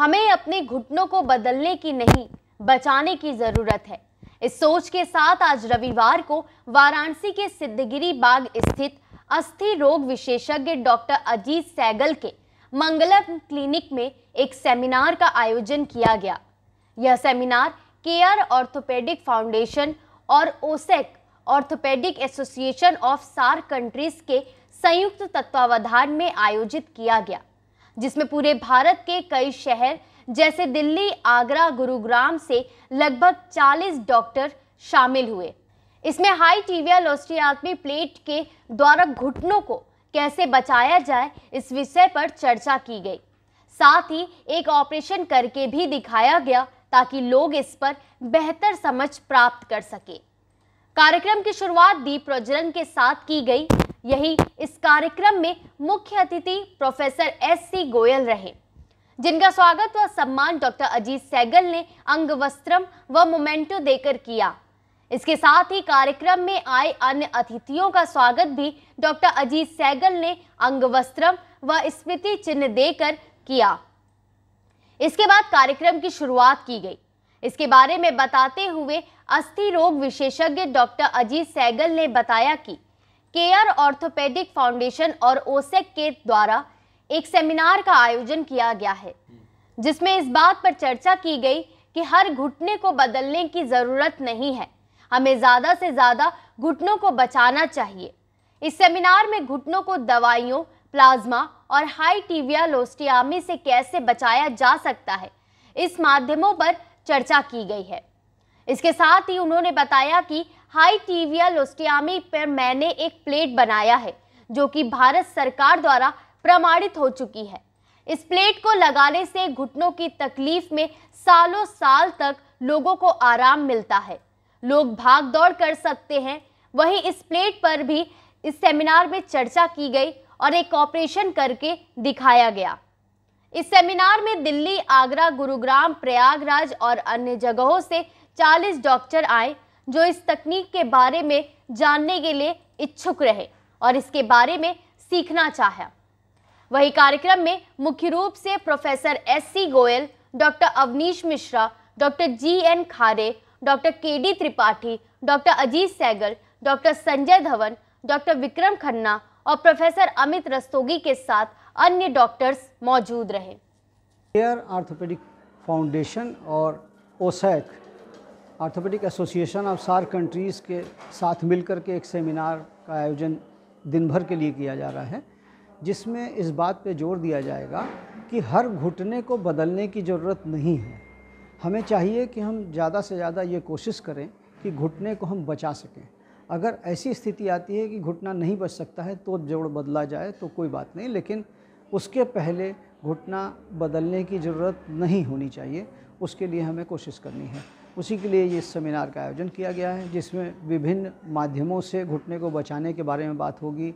हमें अपने घुटनों को बदलने की नहीं बचाने की ज़रूरत है इस सोच के साथ आज रविवार को वाराणसी के सिद्धगिरी बाग स्थित अस्थि रोग विशेषज्ञ डॉक्टर अजीत सैगल के मंगलम क्लिनिक में एक सेमिनार का आयोजन किया गया यह सेमिनार केयर ऑर्थोपेडिक फाउंडेशन और ओसेक orthopaedic association of SAARC countries के संयुक्त तत्वावधान में आयोजित किया गया जिसमें पूरे भारत के कई शहर जैसे दिल्ली आगरा गुरुग्राम से लगभग 40 डॉक्टर शामिल हुए इसमें हाई टीवियल ओस्टियात्मी प्लेट के द्वारा घुटनों को कैसे बचाया जाए इस विषय पर चर्चा की गई साथ ही एक ऑपरेशन करके भी दिखाया गया ताकि लोग इस पर बेहतर समझ प्राप्त कर सके कार्यक्रम की शुरुआत दीप प्रज्वलन के साथ की गई यही इस कार्यक्रम में मुख्य अतिथि प्रोफेसर एस सी गोयल रहे जिनका स्वागत व सम्मान डॉक्टर अजीत सैगल ने अंग वस्त्रम व मोमेंटो देकर किया इसके साथ ही कार्यक्रम में आए अन्य अतिथियों का स्वागत भी डॉक्टर अजीत सैगल ने अंग वस्त्रम व स्मृति चिन्ह देकर किया इसके बाद कार्यक्रम की शुरुआत की गई इसके बारे में बताते हुए अस्थि रोग विशेषज्ञ डॉक्टर अजीत सैगल ने बताया कि केयर ऑर्थोपेडिक फाउंडेशन और ओसेक के द्वारा एक सेमिनार का आयोजन किया गया है जिसमें इस बात पर चर्चा की गई कि हर घुटने को बदलने की ज़रूरत नहीं है हमें ज़्यादा से ज़्यादा घुटनों को बचाना चाहिए इस सेमिनार में घुटनों को दवाइयों प्लाज्मा और हाई टीविया लोस्टियामी से कैसे बचाया जा सकता है इस माध्यमों पर चर्चा की गई है इसके साथ ही उन्होंने बताया कि हाई टीविया लोस्टियामी पर मैंने एक प्लेट बनाया है जो कि भारत सरकार द्वारा प्रमाणित हो चुकी है इस प्लेट को लगाने से घुटनों की तकलीफ में सालों साल तक लोगों को आराम मिलता है लोग भाग दौड़ कर सकते हैं वहीं इस प्लेट पर भी इस सेमिनार में चर्चा की गई और एक ऑपरेशन करके दिखाया गया इस सेमिनार में दिल्ली आगरा गुरुग्राम प्रयागराज और अन्य जगहों से 40 डॉक्टर आए जो इस तकनीक के बारे में जानने के लिए इच्छुक रहे और इसके बारे में सीखना चाहे वही कार्यक्रम में मुख्य रूप से professor S C Goyal doctor Avnish Mishra doctor G N Khare doctor K D Tripathi doctor Ajit Saigal doctor Sanjay Dhawan doctor Vikram Khanna और प्रोफेसर अमित रस्तोगी के साथ अन्य डॉक्टर्स मौजूद रहे एयर आर्थोपेडिक फाउंडेशन और ओसैक orthopaedic association of SAARC countries के साथ मिलकर के एक सेमिनार का आयोजन दिन भर के लिए किया जा रहा है जिसमें इस बात पे जोर दिया जाएगा कि हर घुटने को बदलने की ज़रूरत नहीं है हमें चाहिए कि हम ज़्यादा से ज़्यादा ये कोशिश करें कि घुटने को हम बचा सकें अगर ऐसी स्थिति आती है कि घुटना नहीं बच सकता है तो जोड़ बदला जाए तो कोई बात नहीं लेकिन उसके पहले घुटना बदलने की ज़रूरत नहीं होनी चाहिए उसके लिए हमें कोशिश करनी है उसी के लिए ये सेमिनार का आयोजन किया गया है जिसमें विभिन्न माध्यमों से घुटने को बचाने के बारे में बात होगी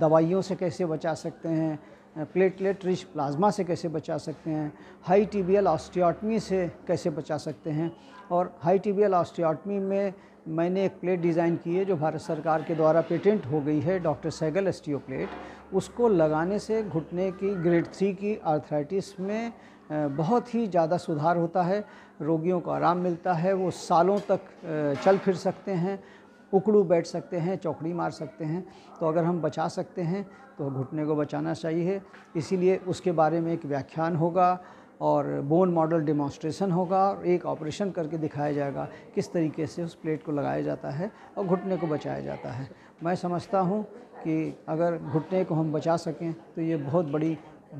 दवाइयों से कैसे बचा सकते हैं प्लेटलेट रिच प्लाज्मा से कैसे बचा सकते हैं हाई टीबियल ऑस्टियाटमी से कैसे बचा सकते हैं और हाई टीबियल ऑस्टियाटमी में मैंने एक प्लेट डिज़ाइन की है जो भारत सरकार के द्वारा पेटेंट हो गई है डॉक्टर सैगल एस्टियो प्लेट उसको लगाने से घुटने की ग्रेड थ्री की आर्थराइटिस में बहुत ही ज़्यादा सुधार होता है रोगियों को आराम मिलता है वो सालों तक चल फिर सकते हैं उकड़ू बैठ सकते हैं चौकड़ी मार सकते हैं तो अगर हम बचा सकते हैं तो घुटने को बचाना चाहिए इसीलिए उसके बारे में एक व्याख्यान होगा और बोन मॉडल डिमॉन्स्ट्रेशन होगा और एक ऑपरेशन करके दिखाया जाएगा किस तरीके से उस प्लेट को लगाया जाता है और घुटने को बचाया जाता है मैं समझता हूँ कि अगर घुटने को हम बचा सकें तो ये बहुत बड़ी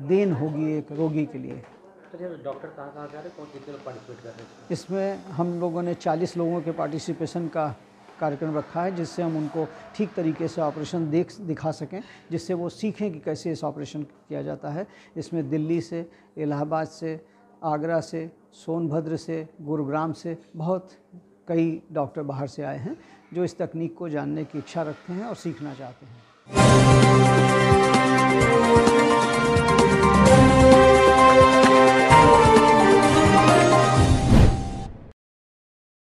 देन होगी एक रोगी के लिए डॉक्टर तो कहाँ कहाँ जा रहे हैं कितने पार्टिसिपेट कर रहे हैं इसमें हम लोगों ने 40 लोगों के पार्टिसिपेशन का कार्यक्रम रखा है जिससे हम उनको ठीक तरीके से ऑपरेशन देख दिखा सकें जिससे वो सीखें कि कैसे इस ऑपरेशन किया जाता है इसमें दिल्ली से इलाहाबाद से आगरा से सोनभद्र से गुरुग्राम से बहुत कई डॉक्टर बाहर से आए हैं जो इस तकनीक को जानने की इच्छा रखते हैं और सीखना चाहते हैं